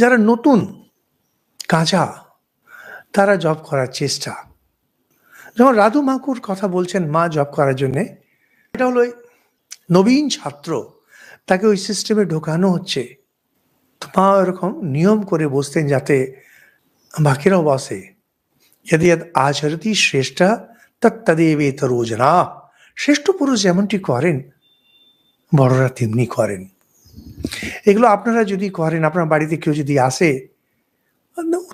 যারা নতুন কাঁচা তারা জব করার চেষ্টা যেমন রাধু মাকুর কথা বলছেন মা জব করার জন্যে এটা হলো নবীন ছাত্র তাকে ওই সিস্টেমে ঢোকানো হচ্ছে মা ওরকম নিয়ম করে বসতেন যাতে বাকিরাও বসে যদি আচরতি শ্রেষ্ঠা তত্তদেবে তরোজনা শ্রেষ্ঠ পুরুষ যেমনটি করেন বড়রা তেমনি করেন এগুলো আপনারা যদি করেন আপনার বাড়িতে কেউ যদি আসে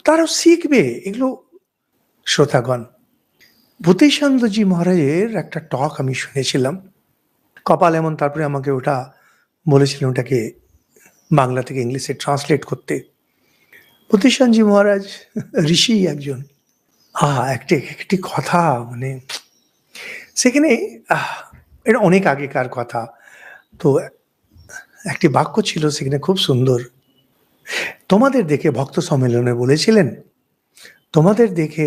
তারাও শিখবে এগুলো শ্রোতাগণ ভূতেশানন্দজি মহারাজের একটা টক আমি শুনেছিলাম কপাল এমন তারপরে আমাকে ওটা বলেছিলেন ওটাকে বাংলা থেকে ইংলিশে ট্রান্সলেট করতে ভূতেশানজি মহারাজ ঋষি একজন আহ একটি একটি কথা মানে সেখানে এটা অনেক আগেকার কথা তো একটি বাক্য ছিল সেখানে খুব সুন্দর তোমাদের দেখে ভক্ত সম্মেলনে বলেছিলেন তোমাদের দেখে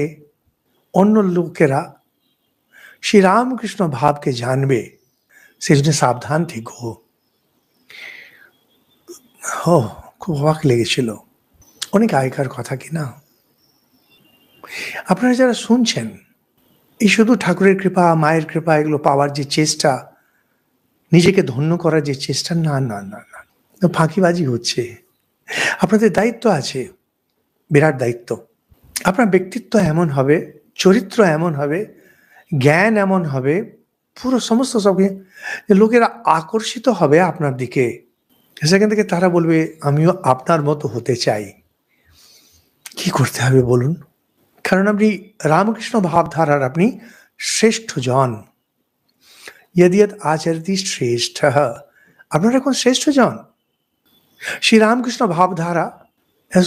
অন্য লোকেরা শ্রী রামকৃষ্ণ ভাবকে জানবে সেজন্য সাবধান থেকে ও খুব অবাক লেগেছিল অনেক আয়কার কথা কি না আপনারা যারা শুনছেন এই শুধু ঠাকুরের কৃপা মায়ের কৃপা এগুলো পাওয়ার যে চেষ্টা নিজেকে ধন্য করার যে চেষ্টা না না না না ফাঁকিবাজি হচ্ছে আপনাদের দায়িত্ব আছে বিরাট দায়িত্ব আপনার ব্যক্তিত্ব এমন হবে চরিত্র এমন হবে জ্ঞান এমন হবে পুরো সমস্ত সবকে লোকেরা আকর্ষিত হবে আপনার দিকে সেখান থেকে তারা বলবে আমিও আপনার মতো হতে চাই কি করতে হবে বলুন কারণ আপনি রামকৃষ্ণ ভাবধারার আপনি শ্রেষ্ঠ জন ইয়দিয়ত আচরতি শ্রেষ্ঠ আপনারা এখন শ্রেষ্ঠ জন শ্রীরামকৃষ্ণ ভাবধারা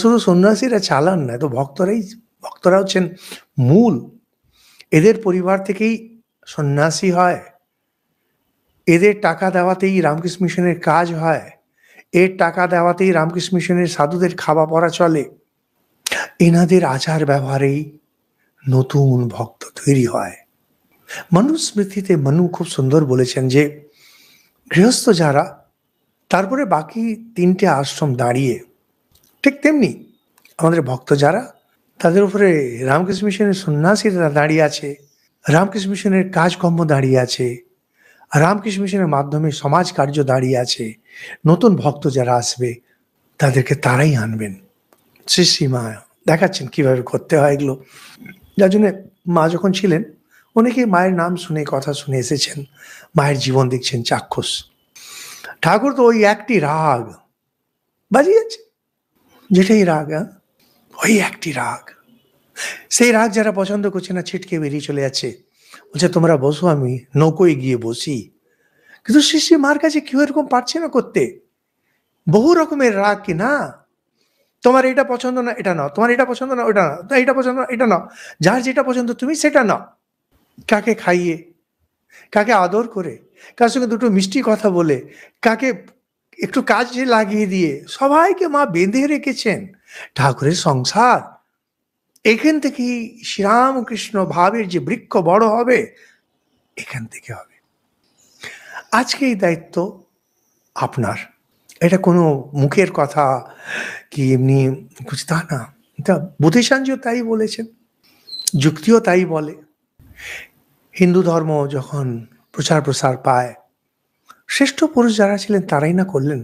শুধু সন্ন্যাসীরা চালান না তো ভক্তরাই ভক্তরা হচ্ছেন মূল এদের পরিবার থেকেই সন্ন্যাসী হয় এদের টাকা দেওয়াতেই রামকৃষ্ণ মিশনের কাজ হয় এর টাকা দেওয়াতেই রামকৃষ্ণ মিশনের সাধুদের খাওয়া পড়া চলে এনাদের আচার ব্যবহারেই নতুন ভক্ত তৈরি হয় মনুস্মৃতিতে মনু খুব সুন্দর বলেছেন যে গৃহস্থ যারা তারপরে বাকি তিনটে আশ্রম দাঁড়িয়ে ঠিক তেমনি আমাদের ভক্ত যারা তাদের উপরে রামকৃষ্ণ মিশনের সন্ন্যাসীরা দাঁড়িয়ে আছে রামকৃষ্ণ মিশনের কাজকর্ম দাঁড়িয়ে আছে রামকৃষ্ণ মিশনের মাধ্যমে সমাজ কার্য দাঁড়িয়ে আছে নতুন ভক্ত যারা আসবে তাদেরকে তারাই আনবেন শ্রী শ্রীমা দেখাচ্ছেন কীভাবে করতে হয় এগুলো যার জন্যে মা যখন ছিলেন অনেকে মায়ের নাম শুনে কথা শুনে এসেছেন মায়ের জীবন দেখছেন চাক্ষুষ ঠাকুর তো ওই একটি রাগ বাজিয়েছে যেটাই রাগ ওই একটি রাগ সেই রাগ যারা পছন্দ করছে না ছিটকে বেরিয়ে চলে যাচ্ছে বলছে তোমরা বসো আমি নৌকোয় গিয়ে বসি কিন্তু শিষ্য মার কাছে কেউ এরকম পারছে না করতে বহু রকমের রাগ কি না তোমার এটা পছন্দ না এটা না তোমার এটা পছন্দ না ওটা না এটা পছন্দ না এটা না যার যেটা পছন্দ তুমি সেটা নাও কাকে খাইয়ে কাকে আদর করে কার সঙ্গে দুটো মিষ্টি কথা বলে কাকে একটু কাজে লাগিয়ে দিয়ে সবাইকে মা বেঁধে রেখেছেন ঠাকুরের সংসার এখান থেকেই শ্রীরামকৃষ্ণ ভাবের যে বৃক্ষ বড় হবে এখান থেকে হবে আজকে এই দায়িত্ব আপনার এটা কোনো মুখের কথা কি এমনি কিছু তা না তা তাই বলেছেন যুক্তিও তাই বলে হিন্দু ধর্ম যখন প্রচার প্রসার পায় শ্রেষ্ঠ পুরুষ যারা ছিলেন তারাই না করলেন